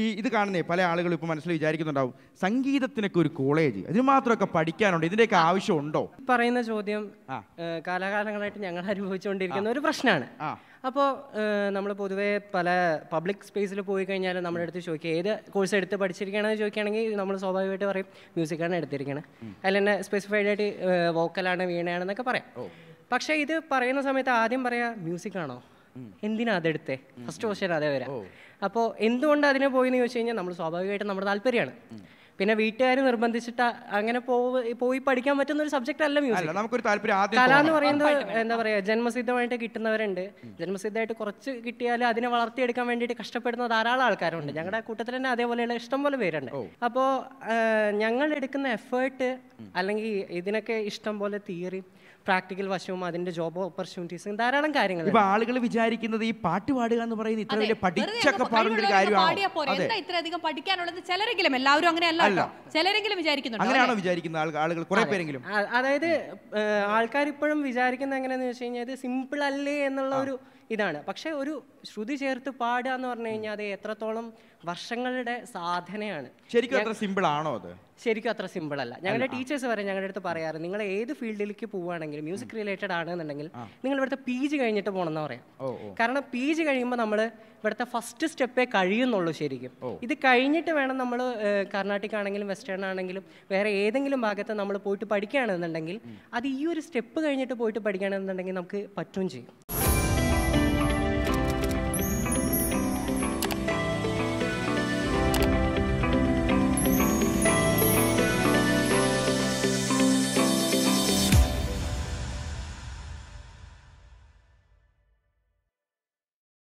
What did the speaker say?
ഈ ഇത് കാണുന്നേ പല ആളുകളും ഇപ്പോൾ മനസ്സിൽ വിചാരിക്കുന്നുണ്ടാവും സംഗീതത്തിനൊക്കെ ഒരു കോളേജ് ഇതിന് മാത്രമൊക്കെ പഠിക്കാനുണ്ട് ഇതിൻ്റെയൊക്കെ ആവശ്യമുണ്ടോ പറയുന്ന ചോദ്യം കാലാകാലങ്ങളായിട്ട് ഞങ്ങൾ അനുഭവിച്ചുകൊണ്ടിരിക്കുന്ന ഒരു പ്രശ്നമാണ് അപ്പോൾ നമ്മൾ പൊതുവേ പല പബ്ലിക് സ്പേസിൽ പോയി കഴിഞ്ഞാൽ നമ്മുടെ അടുത്ത് ചോദിക്കുക ഏത് കോഴ്സ് എടുത്ത് പഠിച്ചിരിക്കണമെന്ന് ചോദിക്കുകയാണെങ്കിൽ നമ്മൾ സ്വാഭാവികമായിട്ട് പറയും മ്യൂസിക്കാണ് എടുത്തിരിക്കുന്നത് അതിൽ തന്നെ സ്പെസിഫൈഡ് ആയിട്ട് വോക്കലാണ് വീണയാണെന്നൊക്കെ പറയാം പക്ഷേ ഇത് പറയുന്ന സമയത്ത് ആദ്യം പറയാം മ്യൂസിക്കാണോ എന്തിനാ അതെടുത്തെ ഫസ്റ്റ് ക്വസ്റ്റ്യൻ അതേ വരാം അപ്പോൾ എന്തുകൊണ്ട് അതിനെ പോയി എന്ന് ചോദിച്ചു കഴിഞ്ഞാൽ നമ്മൾ സ്വാഭാവികമായിട്ടും നമ്മുടെ താല്പര്യമാണ് പിന്നെ വീട്ടുകാർ നിർബന്ധിച്ചിട്ട് അങ്ങനെ പോയി പഠിക്കാൻ പറ്റുന്ന ഒരു സബ്ജക്റ്റ് അല്ല മ്യൂസിക് കല എന്ന് പറയുന്നത് എന്താ പറയുക ജന്മസിദ്ധമായിട്ട് കിട്ടുന്നവരുണ്ട് ജന്മസിദ്ധമായിട്ട് കുറച്ച് കിട്ടിയാൽ അതിനെ വളർത്തിയെടുക്കാൻ വേണ്ടിയിട്ട് കഷ്ടപ്പെടുന്ന ധാരാളം ആൾക്കാരുണ്ട് ഞങ്ങളുടെ കൂട്ടത്തിൽ തന്നെ അതേപോലെയുള്ള ഇഷ്ടം പോലെ പേരുണ്ട് അപ്പോൾ ഞങ്ങൾ എടുക്കുന്ന എഫേർട്ട് അല്ലെങ്കിൽ ഇതിനൊക്കെ ഇഷ്ടം പോലെ തിയറി പ്രാക്ടിക്കൽ വശവും അതിന്റെ ജോബ് ഓപ്പർച്യൂണിറ്റീസും ധാരാളം കാര്യങ്ങൾ ഇപ്പൊ ആളുകൾ വിചാരിക്കുന്നത് ഈ പാട്ട് പാടുക എന്ന് പറയുന്നത് ഇത്ര വലിയ പഠിച്ചൊക്കെ പാടുന്ന ഒരു കാര്യമാണ് ഇത്രയധികം പഠിക്കാനുള്ളത് ചിലരെങ്കിലും എല്ലാവരും അങ്ങനെയല്ല അല്ല ചിലരെങ്കിലും വിചാരിക്കുന്നുണ്ട് അങ്ങനെയാണോ വിചാരിക്കുന്ന ആളുകൾ കുറെ പേരെങ്കിലും അതായത് ആൾക്കാർ ഇപ്പോഴും വിചാരിക്കുന്ന എങ്ങനെയാന്ന് വെച്ച് കഴിഞ്ഞാൽ ഇത് സിമ്പിൾ അല്ലേ എന്നുള്ള ഒരു ഇതാണ് പക്ഷെ ഒരു ശ്രുതി ചേർത്ത് പാടുക എന്ന് പറഞ്ഞു കഴിഞ്ഞാൽ അത് എത്രത്തോളം വർഷങ്ങളുടെ സാധനയാണ് ശരിക്കും സിമ്പിൾ ആണോ അത് ശരിക്കും അത്ര സിമ്പിൾ അല്ല ഞങ്ങളുടെ ടീച്ചേഴ്സ് വരെ ഞങ്ങളുടെ അടുത്ത് പറയാറ് നിങ്ങൾ ഏത് ഫീൽഡിലേക്ക് പോവുകയാണെങ്കിലും മ്യൂസിക് റിലേറ്റഡ് ആണെന്നുണ്ടെങ്കിൽ നിങ്ങൾ ഇവിടുത്തെ പി ജി കഴിഞ്ഞിട്ട് പോകണമെന്ന് പറയാം കാരണം പി ജി കഴിയുമ്പോൾ നമ്മൾ ഇവിടുത്തെ ഫസ്റ്റ് സ്റ്റെപ്പേ കഴിയുന്നുള്ളൂ ശരിക്കും ഇത് കഴിഞ്ഞിട്ട് വേണം നമ്മൾ കർണാട്ടിക് ആണെങ്കിലും വെസ്റ്റേൺ ആണെങ്കിലും വേറെ ഏതെങ്കിലും ഭാഗത്ത് നമ്മൾ പോയിട്ട് പഠിക്കുകയാണെന്നുണ്ടെങ്കിൽ അത് ഈ ഒരു സ്റ്റെപ്പ് കഴിഞ്ഞിട്ട് പോയിട്ട് പഠിക്കുകയാണെന്നുണ്ടെങ്കിൽ നമുക്ക് പറ്റും ചെയ്യും